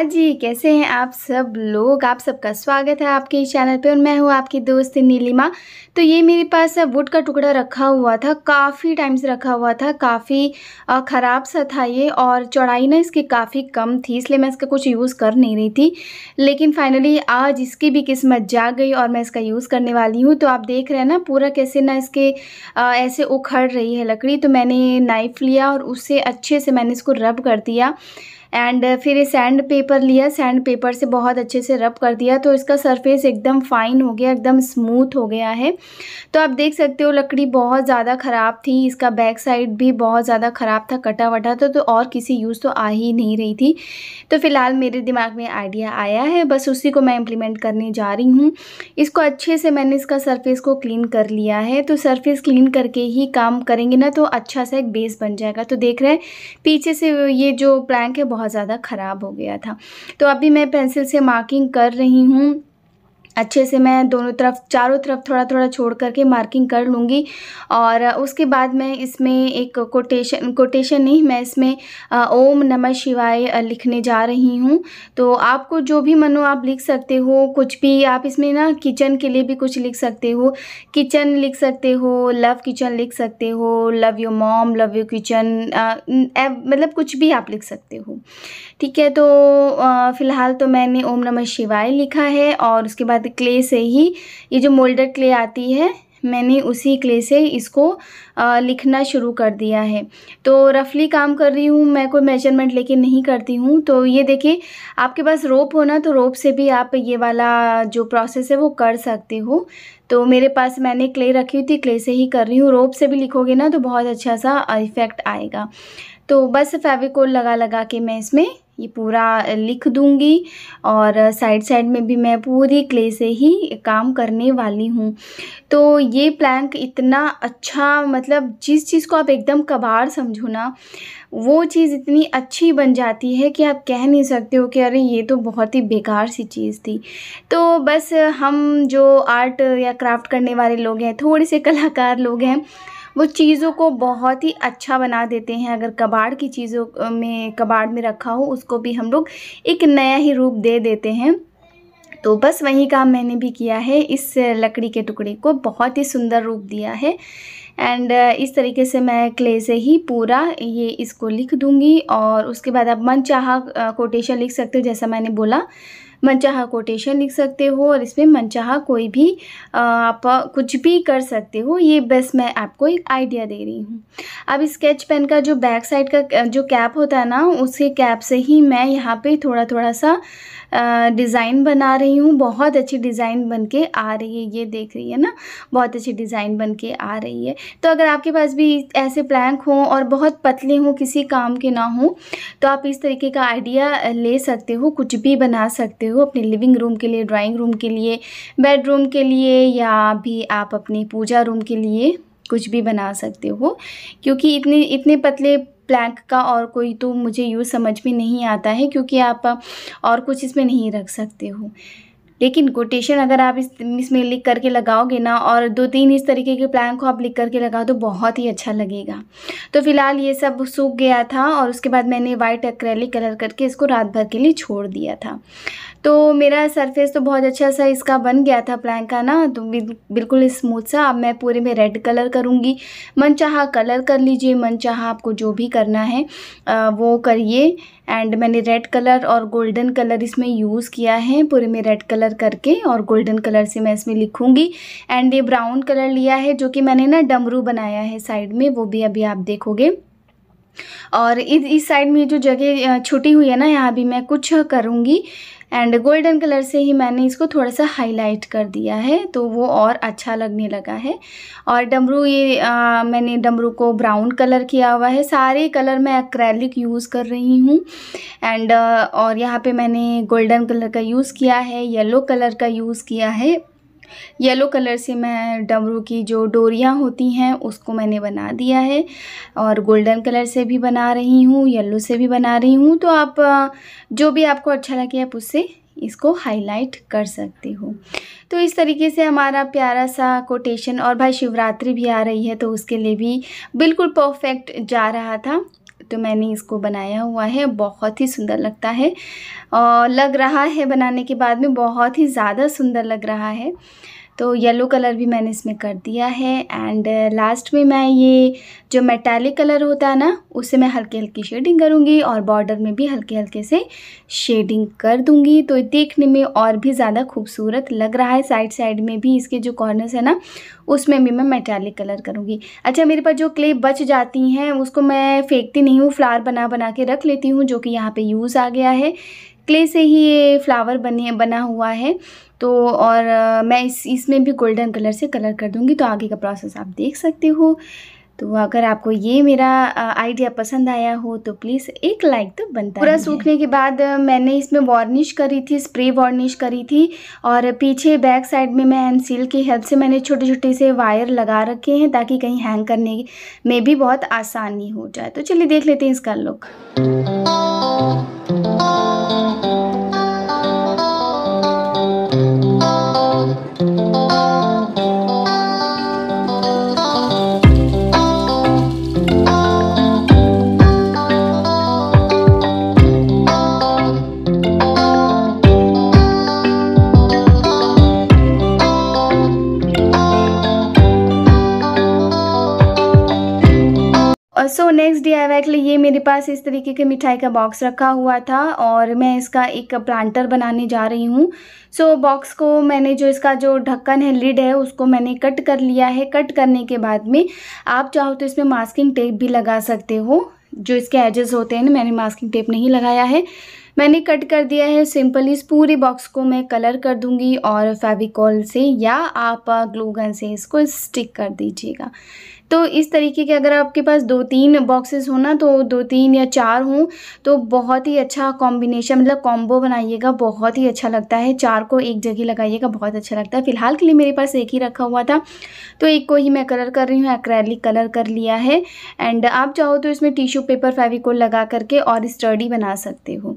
हाँ जी कैसे हैं आप सब लोग आप सबका स्वागत है आपके इस चैनल पे और मैं हूँ आपकी दोस्त नीलिमा तो ये मेरे पास वुड का टुकड़ा रखा हुआ था काफ़ी टाइम से रखा हुआ था काफ़ी ख़राब सा था ये और चौड़ाई ना इसकी काफ़ी कम थी इसलिए मैं इसका कुछ यूज़ कर नहीं रही थी लेकिन फाइनली आज इसकी भी किस्मत जाग गई और मैं इसका यूज़ करने वाली हूँ तो आप देख रहे हैं ना पूरा कैसे ना इसके आ, ऐसे उखड़ रही है लकड़ी तो मैंने नाइफ़ लिया और उससे अच्छे से मैंने इसको रब कर दिया एंड uh, फिर सैंड पेपर लिया सैंड पेपर से बहुत अच्छे से रब कर दिया तो इसका सरफेस एकदम फ़ाइन हो गया एकदम स्मूथ हो गया है तो आप देख सकते हो लकड़ी बहुत ज़्यादा ख़राब थी इसका बैक साइड भी बहुत ज़्यादा ख़राब था कटा वटा तो, तो और किसी यूज़ तो आ ही नहीं रही थी तो फ़िलहाल मेरे दिमाग में आइडिया आया है बस उसी को मैं इम्प्लीमेंट करने जा रही हूँ इसको अच्छे से मैंने इसका सरफेस को क्लीन कर लिया है तो सरफेस क्लीन करके ही काम करेंगे ना तो अच्छा सा एक बेस बन जाएगा तो देख रहे हैं पीछे से ये जो प्लैंक है बहुत बहुत ज़्यादा ख़राब हो गया था तो अभी मैं पेंसिल से मार्किंग कर रही हूँ अच्छे से मैं दोनों तरफ चारों तरफ थोड़ा थोड़ा छोड़ करके मार्किंग कर लूँगी और उसके बाद मैं इसमें एक कोटेशन कोटेशन नहीं मैं इसमें ओम नमः शिवाय लिखने जा रही हूँ तो आपको जो भी मनो आप लिख सकते हो कुछ भी आप इसमें ना किचन के लिए भी कुछ लिख सकते हो किचन लिख सकते हो लव किचन लिख सकते हो love your mom love your kitchen मतलब कुछ भी आप लिख सकते हो ठीक है तो फ़िलहाल तो मैंने ओम नमः शिवाय लिखा है और उसके बाद क्ले से ही ये जो मोल्डर क्ले आती है मैंने उसी क्ले से इसको आ, लिखना शुरू कर दिया है तो रफली काम कर रही हूँ मैं कोई मेजरमेंट लेके नहीं करती हूँ तो ये देखिए आपके पास रोप हो ना तो रोप से भी आप ये वाला जो प्रोसेस है वो कर सकते हो तो मेरे पास मैंने क्ले रखी हुई थी क्ले से ही कर रही हूँ रोप से भी लिखोगे ना तो बहुत अच्छा सा इफ़ेक्ट आएगा तो बस फेविकोल लगा लगा के मैं इसमें ये पूरा लिख दूँगी और साइड साइड में भी मैं पूरी क्ले से ही काम करने वाली हूँ तो ये प्लैंक इतना अच्छा मतलब जिस चीज़ को आप एकदम कबाड़ समझो ना वो चीज़ इतनी अच्छी बन जाती है कि आप कह नहीं सकते हो कि अरे ये तो बहुत ही बेकार सी चीज़ थी तो बस हम जो आर्ट या क्राफ्ट करने वाले लोग हैं थोड़े से कलाकार लोग हैं वो चीज़ों को बहुत ही अच्छा बना देते हैं अगर कबाड़ की चीज़ों में कबाड़ में रखा हो उसको भी हम लोग एक नया ही रूप दे देते हैं तो बस वही काम मैंने भी किया है इस लकड़ी के टुकड़े को बहुत ही सुंदर रूप दिया है एंड इस तरीके से मैं क्ले से ही पूरा ये इसको लिख दूँगी और उसके बाद आप मन चाह कोटेशन लिख सकते हो जैसा मैंने बोला मनचाहा कोटेशन लिख सकते हो और इसमें मनचाहा कोई भी आप कुछ भी कर सकते हो ये बस मैं आपको एक आइडिया दे रही हूँ अब स्केच पेन का जो बैक साइड का जो कैप होता है ना उसके कैप से ही मैं यहाँ पे थोड़ा थोड़ा सा डिज़ाइन बना रही हूँ बहुत अच्छी डिज़ाइन बन के आ रही है ये देख रही है ना बहुत अच्छी डिज़ाइन बन के आ रही है तो अगर आपके पास भी ऐसे प्लैंक हों और बहुत पतले हों किसी काम के ना हों तो आप इस तरीके का आइडिया ले सकते हो कुछ भी बना सकते हो अपने लिविंग रूम के लिए ड्राइंग रूम के लिए बेडरूम के लिए या भी आप अपने पूजा रूम के लिए कुछ भी बना सकते हो क्योंकि इतने इतने पतले प्लैंक का और कोई तो मुझे यूज़ समझ में नहीं आता है क्योंकि आप और कुछ इसमें नहीं रख सकते हो लेकिन कोटेशन अगर आप इसमें लिख करके लगाओगे ना और दो तीन इस तरीके के प्लान को आप लिख करके लगाओ तो बहुत ही अच्छा लगेगा तो फिलहाल ये सब सूख गया था और उसके बाद मैंने वाइट एक्रेलिक कलर करके इसको रात भर के लिए छोड़ दिया था तो मेरा सरफेस तो बहुत अच्छा सा इसका बन गया था प्लैंक का ना तो बिल्कुल स्मूथ सा अब मैं पूरे में रेड कलर करूँगी मन चाह कलर कर लीजिए मन चाह आपको जो भी करना है वो करिए एंड मैंने रेड कलर और गोल्डन कलर इसमें यूज़ किया है पूरे में रेड कलर करके और गोल्डन कलर से मैं इसमें लिखूँगी एंड ये ब्राउन कलर लिया है जो कि मैंने ना डमरू बनाया है साइड में वो भी अभी आप देखोगे और इस इस साइड में जो जगह छुटी हुई है ना यहाँ भी मैं कुछ करूँगी एंड गोल्डन कलर से ही मैंने इसको थोड़ा सा हाईलाइट कर दिया है तो वो और अच्छा लगने लगा है और डमरू ये आ, मैंने डमरू को ब्राउन कलर किया हुआ है सारे कलर मैं अक्रैलिक यूज़ कर रही हूँ एंड और यहाँ पे मैंने गोल्डन कलर का यूज़ किया है येलो कलर का यूज़ किया है येलो कलर से मैं डमरू की जो डोरियाँ होती हैं उसको मैंने बना दिया है और गोल्डन कलर से भी बना रही हूँ येलो से भी बना रही हूँ तो आप जो भी आपको अच्छा लगे आप उससे इसको हाईलाइट कर सकते हो तो इस तरीके से हमारा प्यारा सा कोटेशन और भाई शिवरात्रि भी आ रही है तो उसके लिए भी बिल्कुल परफेक्ट जा रहा था तो मैंने इसको बनाया हुआ है बहुत ही सुंदर लगता है और लग रहा है बनाने के बाद में बहुत ही ज़्यादा सुंदर लग रहा है तो येलो कलर भी मैंने इसमें कर दिया है एंड लास्ट में मैं ये जो मेटालिक कलर होता है ना उसे मैं हल्की हल्की शेडिंग करूँगी और बॉर्डर में भी हल्के हल्के से शेडिंग कर दूँगी तो देखने में और भी ज़्यादा खूबसूरत लग रहा है साइड साइड में भी इसके जो कॉर्नर्स है ना उसमें भी मैं मेटालिक कलर करूँगी अच्छा मेरे पास जो क्ले बच जाती हैं उसको मैं फेंकती नहीं हूँ फ्लावर बना बना के रख लेती हूँ जो कि यहाँ पर यूज़ आ गया है क्ले से ही ये फ्लावर बने बना हुआ है तो और मैं इस इसमें भी गोल्डन कलर से कलर कर दूँगी तो आगे का प्रोसेस आप देख सकते हो तो अगर आपको ये मेरा आइडिया पसंद आया हो तो प्लीज़ एक लाइक तो बनता पूरा सूखने के बाद मैंने इसमें वार्निश करी थी स्प्रे वार्निश करी थी और पीछे बैक साइड में मैं एम सील की हेल्प से मैंने छोटे छोटे से वायर लगा रखे हैं ताकि कहीं हैंग करने में भी बहुत आसानी हो जाए तो चलिए देख लेते हैं इसका लुक अवैक्ल ये मेरे पास इस तरीके के मिठाई का बॉक्स रखा हुआ था और मैं इसका एक प्लांटर बनाने जा रही हूँ सो so, बॉक्स को मैंने जो इसका जो ढक्कन है लिड है उसको मैंने कट कर लिया है कट करने के बाद में आप चाहो तो इसमें मास्किंग टेप भी लगा सकते हो जो इसके एजेस होते हैं ना मैंने मास्किंग टेप नहीं लगाया है मैंने कट कर दिया है सिंपली इस पूरे बॉक्स को मैं कलर कर दूंगी और फेविकॉल से या आप ग्लूगन से इसको स्टिक कर दीजिएगा तो इस तरीके के अगर आपके पास दो तीन बॉक्सेस हो ना तो दो तीन या चार हों तो बहुत ही अच्छा कॉम्बिनेशन मतलब कॉम्बो बनाइएगा बहुत ही अच्छा लगता है चार को एक जगह लगाइएगा बहुत अच्छा लगता है फ़िलहाल के लिए मेरे पास एक ही रखा हुआ था तो एक को ही मैं कलर कर रही हूँ एक्रैलिक कलर कर लिया है एंड आप चाहो तो इसमें टिश्यू पेपर फेविकोल लगा करके और स्टडी बना सकते हो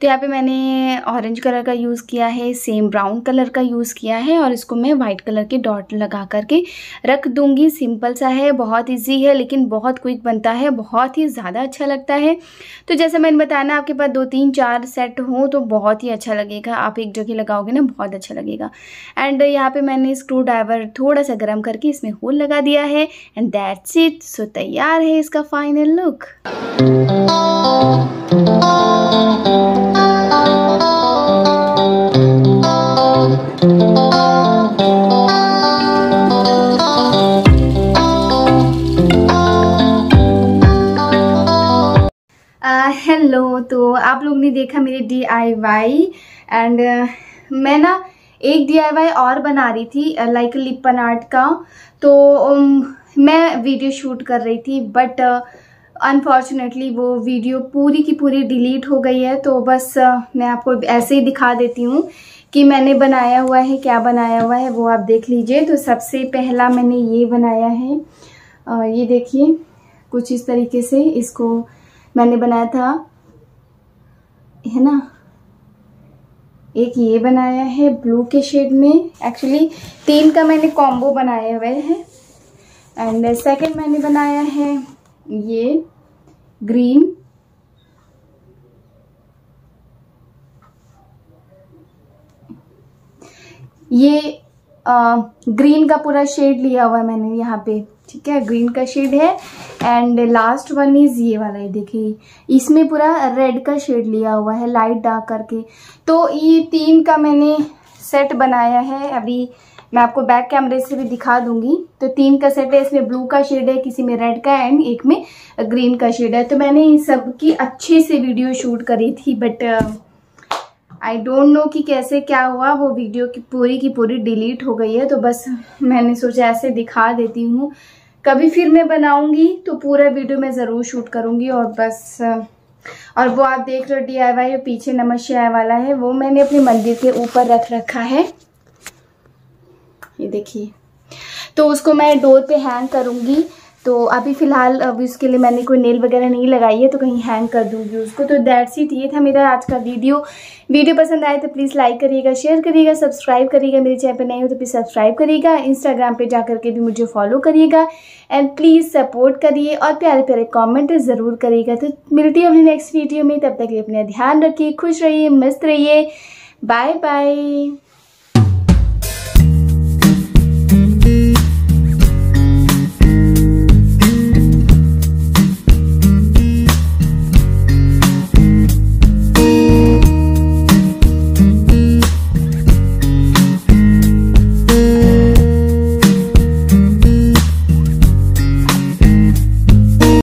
तो यहाँ पर मैंने ऑरेंज कलर का यूज़ किया है सेम ब्राउन कलर का यूज़ किया है और इसको मैं वाइट कलर के डॉट लगा करके रख दूँगी सिंपल सा है बहुत इजी है लेकिन बहुत क्विक बनता है बहुत ही ज़्यादा अच्छा लगता है तो जैसे मैंने बताया ना आपके पास दो तीन चार सेट हो तो बहुत ही अच्छा लगेगा आप एक जगह लगाओगे ना बहुत अच्छा लगेगा एंड यहाँ पे मैंने स्क्रू ड्राइवर थोड़ा सा गर्म करके इसमें होल लगा दिया है एंड दैट्स इट सो तैयार है इसका फाइनल लुक Música हेलो तो आप लोग ने देखा मेरे डी आई वाई एंड मैं ना एक डी आई वाई और बना रही थी लाइक लिपन आर्ट का तो um, मैं वीडियो शूट कर रही थी बट अनफॉर्चुनेटली uh, वो वीडियो पूरी की पूरी डिलीट हो गई है तो बस uh, मैं आपको ऐसे ही दिखा देती हूँ कि मैंने बनाया हुआ है क्या बनाया हुआ है वो आप देख लीजिए तो सबसे पहला मैंने ये बनाया है uh, ये देखिए कुछ इस तरीके से इसको मैंने बनाया था है ना एक ये बनाया है ब्लू के शेड में एक्चुअली तीन का मैंने कॉम्बो बनाए हुए हैं एंड सेकंड मैंने बनाया है ये ग्रीन ये आ, ग्रीन का पूरा शेड लिया हुआ है मैंने यहाँ पे ठीक है ग्रीन का शेड है एंड लास्ट वन इज ये वाला है देखिए इसमें पूरा रेड का शेड लिया हुआ है लाइट डार्क करके तो ये तीन का मैंने सेट बनाया है अभी मैं आपको बैक कैमरे से भी दिखा दूंगी तो तीन का सेट है इसमें ब्लू का शेड है किसी में रेड का एंड एक में ग्रीन का शेड है तो मैंने इन सब की अच्छे से वीडियो शूट करी थी बट आई डोंट नो कि कैसे क्या हुआ वो वीडियो की पूरी की पूरी डिलीट हो गई है तो बस मैंने सोचा ऐसे दिखा देती हूँ कभी फिर मैं बनाऊँगी तो पूरा वीडियो मैं ज़रूर शूट करूँगी और बस और वो आप देख रहे हो डी आई वाई पीछे आई वाला है वो मैंने अपने मंदिर के ऊपर रख रखा है ये देखिए तो उसको मैं डोर पे हैंग करूँगी तो अभी फ़िलहाल अभी उसके लिए मैंने कोई नेल वगैरह नहीं लगाई है तो कहीं हैंग कर दूंगी उसको तो दैट सीट ये था मेरा आज का वीडियो वीडियो पसंद आए तो प्लीज़ लाइक करिएगा शेयर करिएगा सब्सक्राइब करिएगा मेरे चैनल पर नहीं हो तो प्लीज़ सब्सक्राइब करिएगा इंस्टाग्राम पे जा करके भी मुझे फॉलो करिएगा एंड प्लीज़ सपोर्ट करिए और प्यारे प्यारे कॉमेंट ज़रूर करिएगा तो मिलती है अपनी नेक्स्ट वीडियो में तब तक अपना ध्यान रखिए खुश रहिए मस्त रहिए बाय बाय